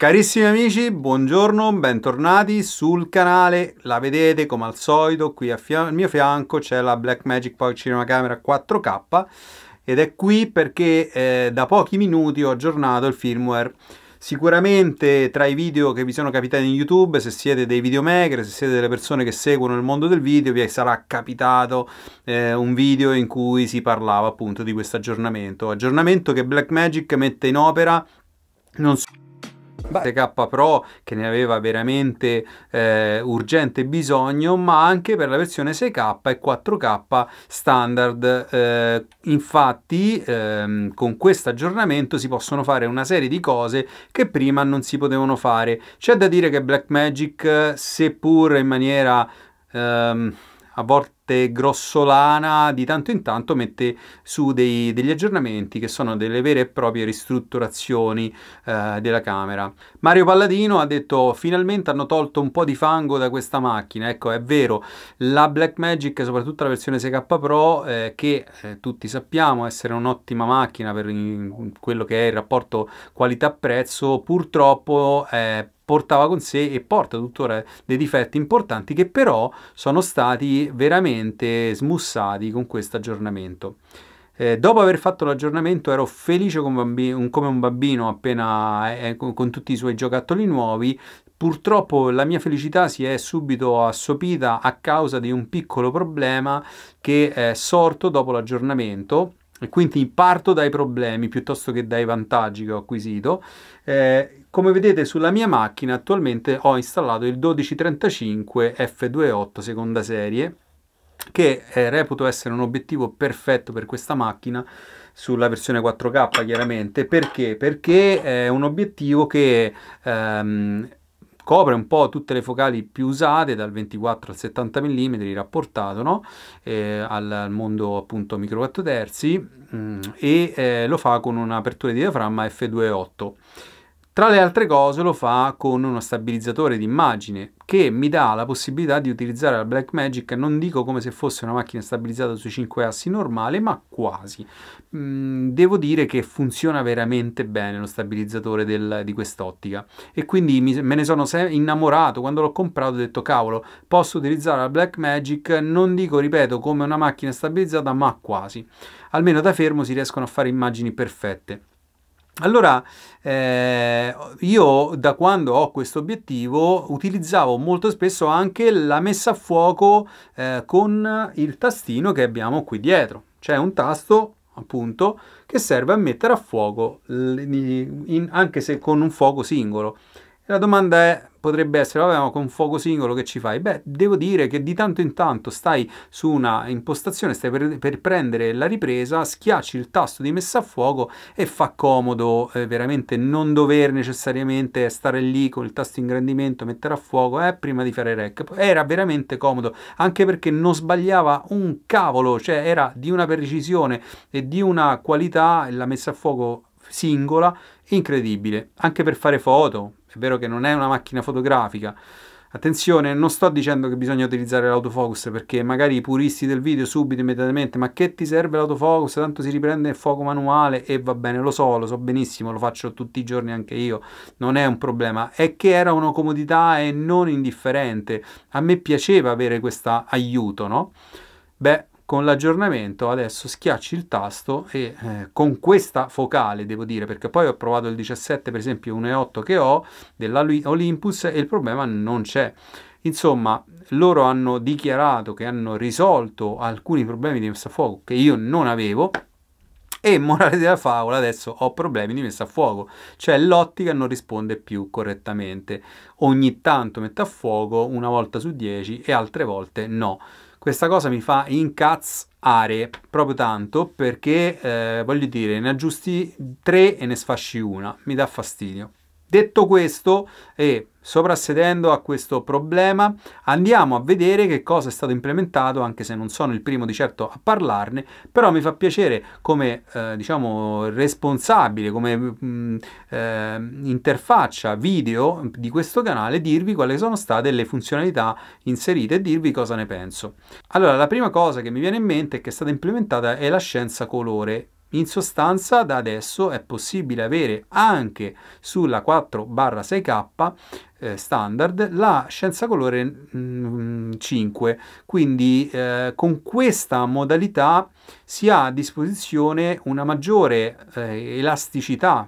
Carissimi amici, buongiorno, bentornati sul canale, la vedete come al solito, qui fia- al mio fianco c'è la Blackmagic Power Cinema Camera 4K ed è qui perché eh, da pochi minuti ho aggiornato il firmware. Sicuramente tra i video che vi sono capitati in YouTube, se siete dei videomaker, se siete delle persone che seguono il mondo del video, vi sarà capitato eh, un video in cui si parlava appunto di questo aggiornamento. Aggiornamento che Blackmagic mette in opera non solo TK Pro che ne aveva veramente eh, urgente bisogno, ma anche per la versione 6K e 4K standard. Eh, infatti, ehm, con questo aggiornamento si possono fare una serie di cose che prima non si potevano fare. C'è da dire che Blackmagic, seppur in maniera ehm, a volte parte grossolana di tanto in tanto mette su dei, degli aggiornamenti che sono delle vere e proprie ristrutturazioni eh, della camera. Mario Palladino ha detto finalmente hanno tolto un po' di fango da questa macchina, ecco è vero, la Blackmagic, soprattutto la versione 6K Pro, eh, che eh, tutti sappiamo essere un'ottima macchina per in, in quello che è il rapporto qualità-prezzo, purtroppo è portava con sé e porta tuttora dei difetti importanti che però sono stati veramente smussati con questo aggiornamento. Eh, dopo aver fatto l'aggiornamento ero felice come, bambino, come un bambino appena eh, eh con tutti i suoi giocattoli nuovi, Purtroppo la mia felicità si è subito assopita a causa di un piccolo problema che è sorto dopo l'aggiornamento e quindi parto dai problemi piuttosto che dai vantaggi che ho acquisito. Eh, come vedete sulla mia macchina attualmente ho installato il 1235 F28 seconda serie che eh, reputo essere un obiettivo perfetto per questa macchina sulla versione 4K chiaramente perché? Perché è un obiettivo che ehm, copre un po' tutte le focali più usate dal 24 al 70 mm rapportato no? eh, al mondo appunto micro 4 terzi mh, mm, e eh, lo fa con un'apertura di diaframma f2.8 tra le altre cose lo fa con uno stabilizzatore d'immagine che mi dà la possibilità di utilizzare la Blackmagic, non dico come se fosse una macchina stabilizzata sui 5 assi normale, ma quasi. Mm, devo dire che funziona veramente bene lo stabilizzatore del, di quest'ottica e quindi mi, me ne sono innamorato quando l'ho comprato, ho detto cavolo, posso utilizzare la Blackmagic, non dico, ripeto, come una macchina stabilizzata, ma quasi. Almeno da fermo si riescono a fare immagini perfette. Allora, eh, io da quando ho questo obiettivo utilizzavo molto spesso anche la messa a fuoco eh, con il tastino che abbiamo qui dietro. C'è un tasto appunto che serve a mettere a fuoco in, anche se con un fuoco singolo. La domanda è potrebbe essere, vabbè, ma con fuoco singolo che ci fai? Beh, devo dire che di tanto in tanto stai su una impostazione, stai per, per prendere la ripresa, schiacci il tasto di messa a fuoco e fa comodo eh, veramente non dover necessariamente stare lì con il tasto ingrandimento, mettere a fuoco, eh, prima di fare rec. Era veramente comodo, anche perché non sbagliava un cavolo, cioè era di una precisione e di una qualità la messa a fuoco singola e incredibile, anche per fare foto. È vero che non è una macchina fotografica. Attenzione, non sto dicendo che bisogna utilizzare l'autofocus perché magari i puristi del video subito immediatamente ma che ti serve l'autofocus? Tanto si riprende il fuoco manuale e va bene, lo so, lo so benissimo, lo faccio tutti i giorni anche io, non è un problema, è che era una comodità e non indifferente. A me piaceva avere questo aiuto, no? Beh, con l'aggiornamento adesso schiacci il tasto e eh, con questa focale devo dire perché poi ho provato il 17 per esempio 1.8 che ho dell'Olympus e il problema non c'è insomma loro hanno dichiarato che hanno risolto alcuni problemi di messa a fuoco che io non avevo e morale della favola, adesso ho problemi di messa a fuoco, cioè l'ottica non risponde più correttamente. Ogni tanto mette a fuoco una volta su 10 e altre volte no. Questa cosa mi fa incazzare proprio tanto perché, eh, voglio dire, ne aggiusti tre e ne sfasci una. Mi dà fastidio. Detto questo, e soprassedendo a questo problema, andiamo a vedere che cosa è stato implementato, anche se non sono il primo di certo a parlarne, però mi fa piacere come eh, diciamo, responsabile, come mh, mm, eh, interfaccia video di questo canale dirvi quali sono state le funzionalità inserite e dirvi cosa ne penso. Allora, la prima cosa che mi viene in mente è che è stata implementata è la scienza colore in sostanza da adesso è possibile avere anche sulla 4-6K barra eh, standard la scienza colore mh, mm, 5 quindi eh, con questa modalità si ha a disposizione una maggiore eh, elasticità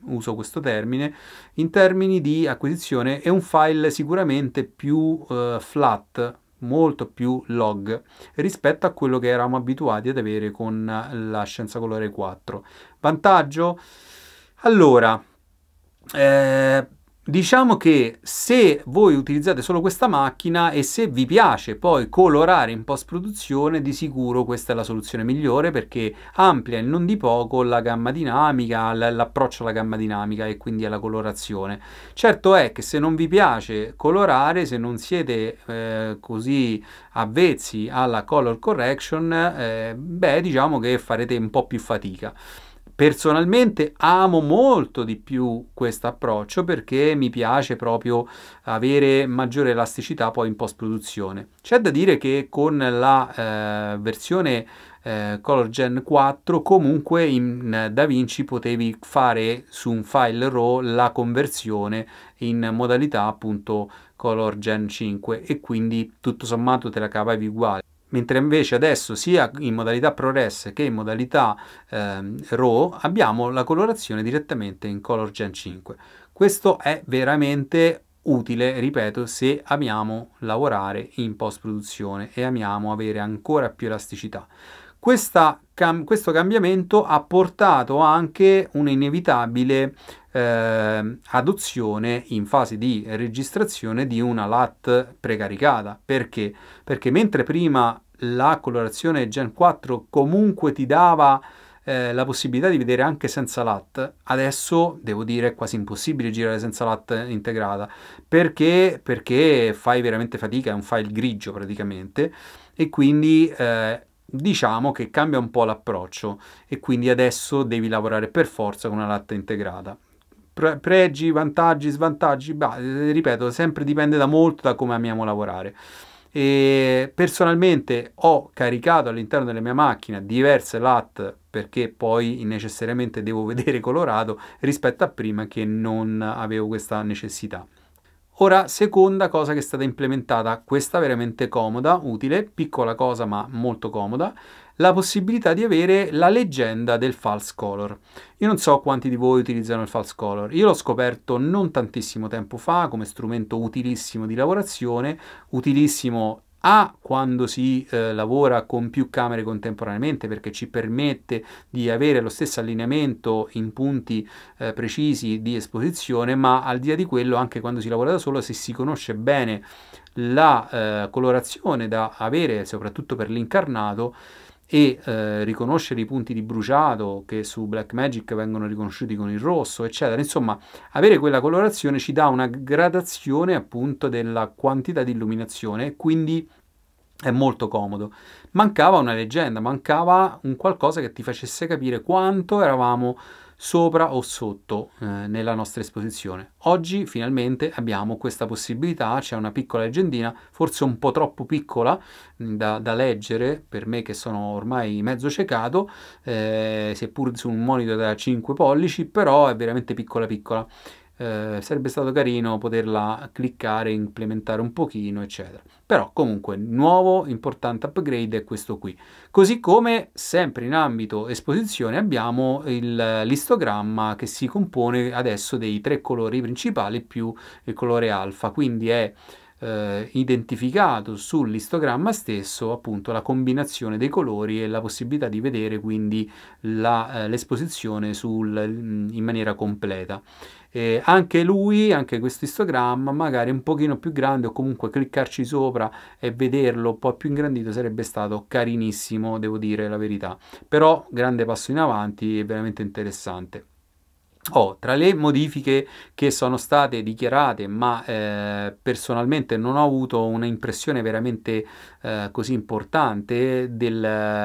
uso questo termine, in termini di acquisizione e un file sicuramente più uh, flat, molto più log rispetto a quello che eravamo abituati ad avere con la scienza colore 4. Vantaggio? Allora, eh, Diciamo che se voi utilizzate solo questa macchina e se vi piace poi colorare in post produzione, di sicuro questa è la soluzione migliore perché amplia e non di poco la gamma dinamica, l'approccio alla gamma dinamica e quindi alla colorazione. Certo è che se non vi piace colorare, se non siete eh, così avvezzi alla color correction, eh, beh diciamo che farete un po' più fatica. Personalmente amo molto di più questo approccio perché mi piace proprio avere maggiore elasticità poi in post produzione. C'è da dire che con la eh, versione eh, Color Gen 4 comunque in eh, DaVinci potevi fare su un file RAW la conversione in modalità appunto Color Gen 5 e quindi tutto sommato te la cavavi uguale mentre invece adesso sia in modalità ProRes che in modalità eh, RAW abbiamo la colorazione direttamente in Color Gen 5. Questo è veramente utile, ripeto, se amiamo lavorare in post-produzione e amiamo avere ancora più elasticità. Questa cam- questo cambiamento ha portato anche un'inevitabile eh, adozione in fase di registrazione di una LAT precaricata. Perché? Perché mentre prima la colorazione Gen 4 comunque ti dava eh, la possibilità di vedere anche senza LAT, adesso devo dire è quasi impossibile girare senza LAT integrata perché, perché fai veramente fatica, è un file grigio praticamente e quindi eh, diciamo che cambia un po' l'approccio e quindi adesso devi lavorare per forza con una latte integrata. pregi, vantaggi, svantaggi, beh, ripeto, sempre dipende da molto da come amiamo lavorare. E personalmente ho caricato all'interno della mia macchina diverse LAT perché poi necessariamente devo vedere colorato rispetto a prima che non avevo questa necessità. Ora, seconda cosa che è stata implementata, questa veramente comoda, utile, piccola cosa ma molto comoda, la possibilità di avere la leggenda del false color. Io non so quanti di voi utilizzano il false color, io l'ho scoperto non tantissimo tempo fa come strumento utilissimo di lavorazione, utilissimo a quando si eh, lavora con più camere contemporaneamente perché ci permette di avere lo stesso allineamento in punti eh, precisi di esposizione, ma al di là di quello anche quando si lavora da solo se si conosce bene la eh, colorazione da avere soprattutto per l'incarnato e eh, riconoscere i punti di bruciato che su Blackmagic vengono riconosciuti con il rosso, eccetera. Insomma, avere quella colorazione ci dà una gradazione appunto della quantità di illuminazione, quindi è molto comodo. Mancava una leggenda, mancava un qualcosa che ti facesse capire quanto eravamo sopra o sotto eh, nella nostra esposizione. Oggi finalmente abbiamo questa possibilità, c'è una piccola leggendina, forse un po' troppo piccola mm, da, da leggere per me che sono ormai mezzo ciecato, eh, seppur su un monitor da 5 pollici, però è veramente piccola piccola eh, sarebbe stato carino poterla cliccare, implementare un pochino, eccetera. Però comunque nuovo importante upgrade è questo qui. Così come sempre in ambito esposizione abbiamo il l'istogramma che si compone adesso dei tre colori principali più il colore alfa, quindi è eh, identificato sull'istogramma stesso appunto la combinazione dei colori e la possibilità di vedere quindi la, eh, l'esposizione sul, mm, in maniera completa. Eh, anche lui, anche questo istogramma, magari un pochino più grande o comunque cliccarci sopra e vederlo un po' più ingrandito sarebbe stato carinissimo, devo dire la verità. Però grande passo in avanti e veramente interessante. Oh, tra le modifiche che sono state dichiarate, ma eh, personalmente non ho avuto un'impressione veramente eh, così importante del,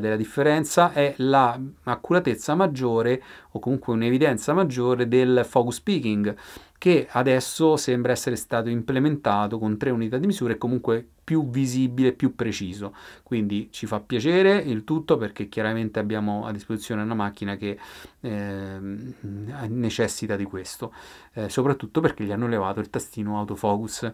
della differenza, è l'accuratezza maggiore o comunque un'evidenza maggiore del focus peaking che adesso sembra essere stato implementato con tre unità di misura e comunque più visibile, più preciso. Quindi ci fa piacere il tutto perché chiaramente abbiamo a disposizione una macchina che eh, necessita di questo, eh, soprattutto perché gli hanno levato il tastino autofocus,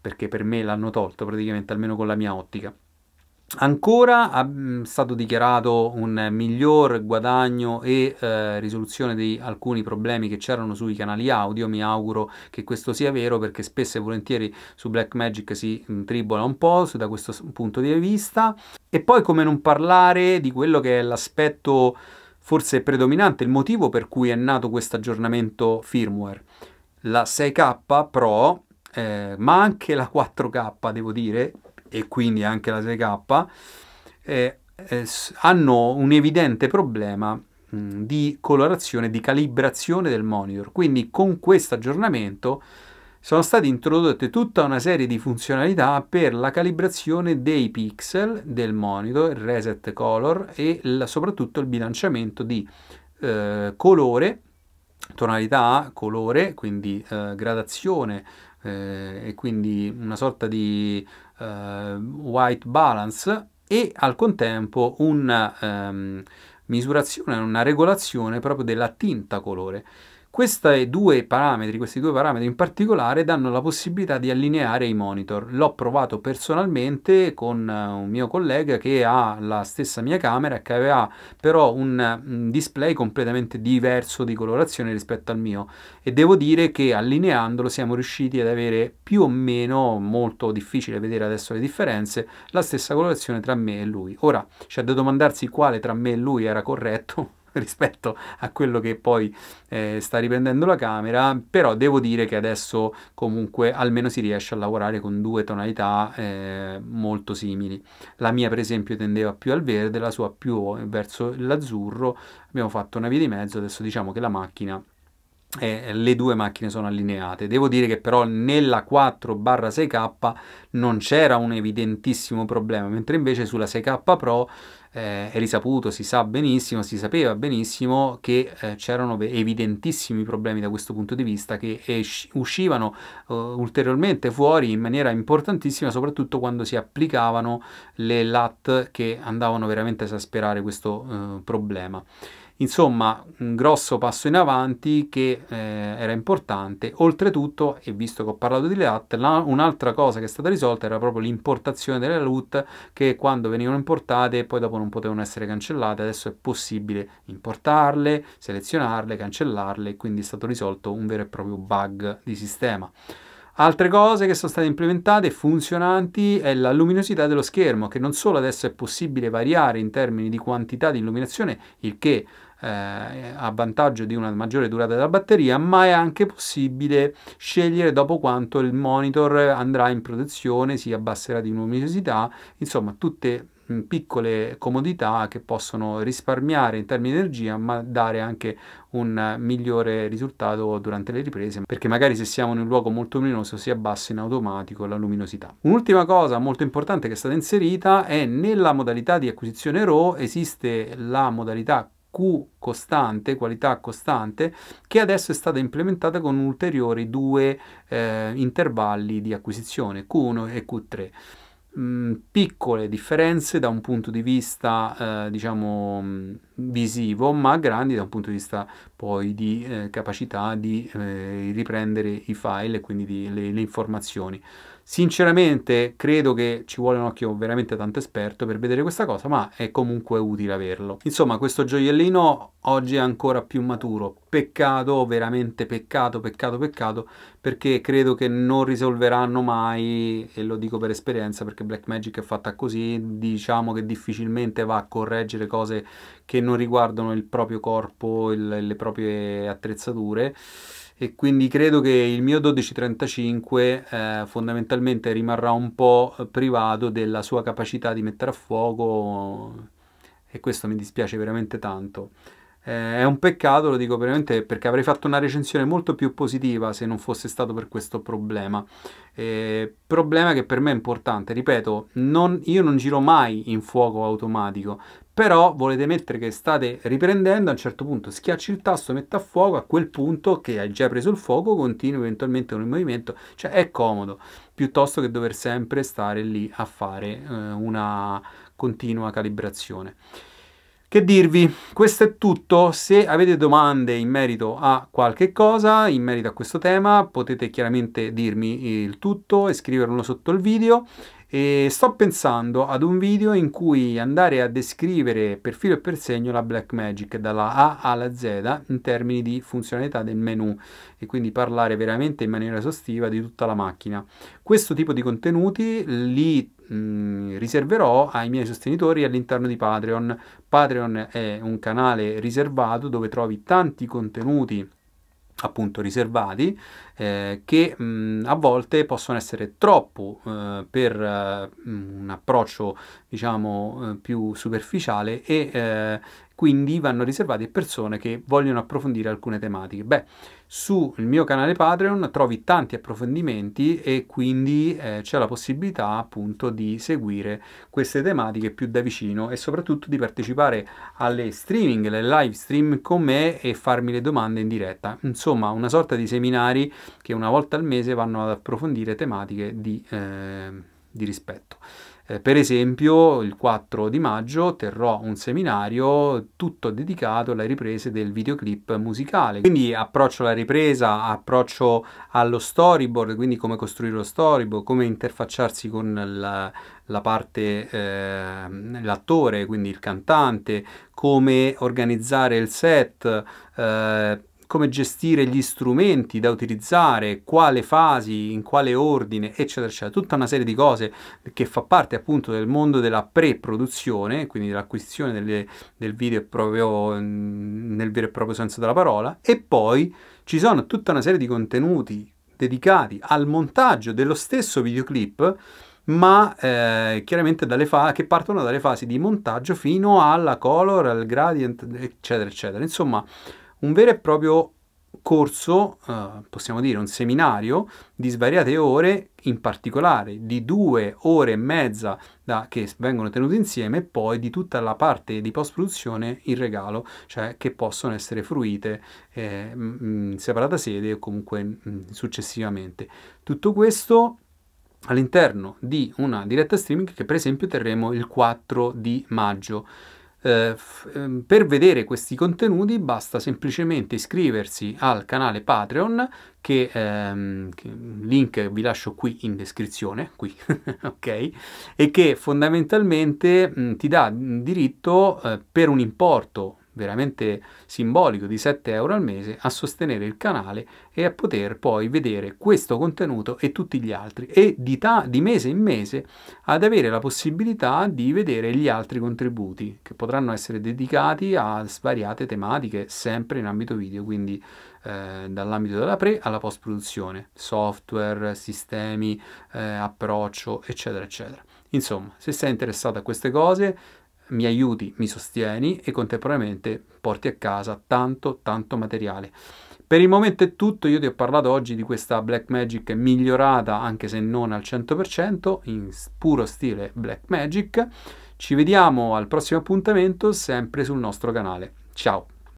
perché per me l'hanno tolto praticamente, almeno con la mia ottica. Ancora è mm, stato dichiarato un miglior guadagno e eh, risoluzione di alcuni problemi che c'erano sui canali audio, mi auguro che questo sia vero perché spesso e volentieri su Blackmagic si mm, tribola un po' da questo punto di vista. E poi come non parlare di quello che è l'aspetto forse predominante, il motivo per cui è nato questo aggiornamento firmware. La 6K Pro, eh, ma anche la 4K devo dire, e quindi anche la 6K, eh, eh, hanno un evidente problema mh, mm, di colorazione, di calibrazione del monitor. Quindi con questo aggiornamento sono state introdotte tutta una serie di funzionalità per la calibrazione dei pixel del monitor, il reset color e la, soprattutto il bilanciamento di eh, colore, tonalità, colore, quindi eh, gradazione eh, e quindi una sorta di eh, white balance e al contempo una ehm, misurazione, una regolazione proprio della tinta colore. Due questi due parametri in particolare danno la possibilità di allineare i monitor. L'ho provato personalmente con eh, un mio collega che ha la stessa mia camera che aveva però un mm, display completamente diverso di colorazione rispetto al mio e devo dire che allineandolo siamo riusciti ad avere più o meno, molto difficile vedere adesso le differenze, la stessa colorazione tra me e lui. Ora c'è da domandarsi quale tra me e lui era corretto rispetto a quello che poi eh, sta riprendendo la camera, però devo dire che adesso comunque almeno si riesce a lavorare con due tonalità eh, molto simili. La mia per esempio tendeva più al verde, la sua più verso l'azzurro, abbiamo fatto una via di mezzo, adesso diciamo che la macchina eh, le due macchine sono allineate. Devo dire che però nella 4-6K non c'era un evidentissimo problema, mentre invece sulla 6K Pro eh, è risaputo, si sa benissimo, si sapeva benissimo che eh, c'erano evidentissimi problemi da questo punto di vista che uscivano eh, ulteriormente fuori in maniera importantissima, soprattutto quando si applicavano le LAT che andavano veramente a esasperare questo eh, problema. Insomma, un grosso passo in avanti che eh, era importante. Oltretutto, e visto che ho parlato di LAT, un'altra cosa che è stata risolta era proprio l'importazione delle LUT che quando venivano importate poi dopo non potevano essere cancellate. Adesso è possibile importarle, selezionarle, cancellarle, quindi è stato risolto un vero e proprio bug di sistema. Altre cose che sono state implementate e funzionanti è la luminosità dello schermo, che non solo adesso è possibile variare in termini di quantità di illuminazione, il che eh, a vantaggio di una maggiore durata della batteria, ma è anche possibile scegliere dopo quanto il monitor andrà in protezione, si abbasserà di luminosità, insomma tutte piccole comodità che possono risparmiare in termini di energia ma dare anche un migliore risultato durante le riprese perché magari se siamo in un luogo molto luminoso si abbassa in automatico la luminosità. Un'ultima cosa molto importante che è stata inserita è nella modalità di acquisizione RAW esiste la modalità Q costante, qualità costante, che adesso è stata implementata con ulteriori due eh, intervalli di acquisizione, Q1 e Q3 mh, mm, piccole differenze da un punto di vista, eh, diciamo, mm, visivo, ma grandi da un punto di vista poi di eh, capacità di eh, riprendere i file e quindi di, le, le informazioni. Sinceramente credo che ci vuole un occhio veramente tanto esperto per vedere questa cosa, ma è comunque utile averlo. Insomma, questo gioiellino oggi è ancora più maturo. Peccato, veramente peccato, peccato, peccato, perché credo che non risolveranno mai, e lo dico per esperienza, perché Blackmagic è fatta così, diciamo che difficilmente va a correggere cose che non riguardano il proprio corpo, il, le proprie attrezzature e quindi credo che il mio 1235 eh, fondamentalmente rimarrà un po' privato della sua capacità di mettere a fuoco e questo mi dispiace veramente tanto. Eh, è un peccato, lo dico veramente, perché avrei fatto una recensione molto più positiva se non fosse stato per questo problema. Eh, problema che per me è importante, ripeto, non, io non giro mai in fuoco automatico, però volete mettere che state riprendendo, a un certo punto schiacci il tasto, metta a fuoco, a quel punto che hai già preso il fuoco, continui eventualmente con il movimento, cioè è comodo, piuttosto che dover sempre stare lì a fare eh, una continua calibrazione. Che dirvi? Questo è tutto, se avete domande in merito a qualche cosa, in merito a questo tema, potete chiaramente dirmi il tutto e scriverlo sotto il video. E sto pensando ad un video in cui andare a descrivere per filo e per segno la Blackmagic dalla A alla Z in termini di funzionalità del menu e quindi parlare veramente in maniera esaustiva di tutta la macchina. Questo tipo di contenuti li Mm, riserverò ai miei sostenitori all'interno di Patreon. Patreon è un canale riservato dove trovi tanti contenuti appunto riservati eh, che mh, mm, a volte possono essere troppo eh, per eh, un approccio diciamo eh, più superficiale e, eh, quindi vanno riservati a persone che vogliono approfondire alcune tematiche. Beh, sul mio canale Patreon trovi tanti approfondimenti e quindi eh, c'è la possibilità appunto di seguire queste tematiche più da vicino e soprattutto di partecipare alle streaming, alle live stream con me e farmi le domande in diretta. Insomma, una sorta di seminari che una volta al mese vanno ad approfondire tematiche di, eh, di rispetto. Eh, per esempio, il 4 di maggio terrò un seminario tutto dedicato alle riprese del videoclip musicale. Quindi approccio alla ripresa, approccio allo storyboard, quindi come costruire lo storyboard, come interfacciarsi con la, la parte, eh, l'attore, quindi il cantante, come organizzare il set. Eh, come gestire gli strumenti da utilizzare, quale fasi, in quale ordine, eccetera, eccetera. Tutta una serie di cose che fa parte appunto del mondo della pre-produzione, quindi dell'acquisizione delle, del video proprio mm, nel vero e proprio senso della parola. E poi ci sono tutta una serie di contenuti dedicati al montaggio dello stesso videoclip ma eh, chiaramente fa- che partono dalle fasi di montaggio fino alla color, al gradient, eccetera, eccetera. Insomma, un vero e proprio corso, eh, possiamo dire un seminario di svariate ore, in particolare di due ore e mezza da, che vengono tenute insieme e poi di tutta la parte di post-produzione in regalo, cioè che possono essere fruite eh, in separata sede o comunque mh, successivamente. Tutto questo all'interno di una diretta streaming che per esempio terremo il 4 di maggio. Eh, ehm, per vedere questi contenuti basta semplicemente iscriversi al canale Patreon che ehm, link vi lascio qui in descrizione, qui, ok? E che fondamentalmente mh, ti dà diritto eh, per un importo veramente simbolico di 7 euro al mese a sostenere il canale e a poter poi vedere questo contenuto e tutti gli altri e di, ta- di mese in mese ad avere la possibilità di vedere gli altri contributi che potranno essere dedicati a svariate tematiche sempre in ambito video quindi eh, dall'ambito della pre alla post produzione software sistemi eh, approccio eccetera eccetera insomma se sei interessato a queste cose mi aiuti, mi sostieni e contemporaneamente porti a casa tanto, tanto materiale. Per il momento è tutto, io ti ho parlato oggi di questa Blackmagic migliorata, anche se non al 100%, in puro stile Blackmagic. Ci vediamo al prossimo appuntamento, sempre sul nostro canale. Ciao!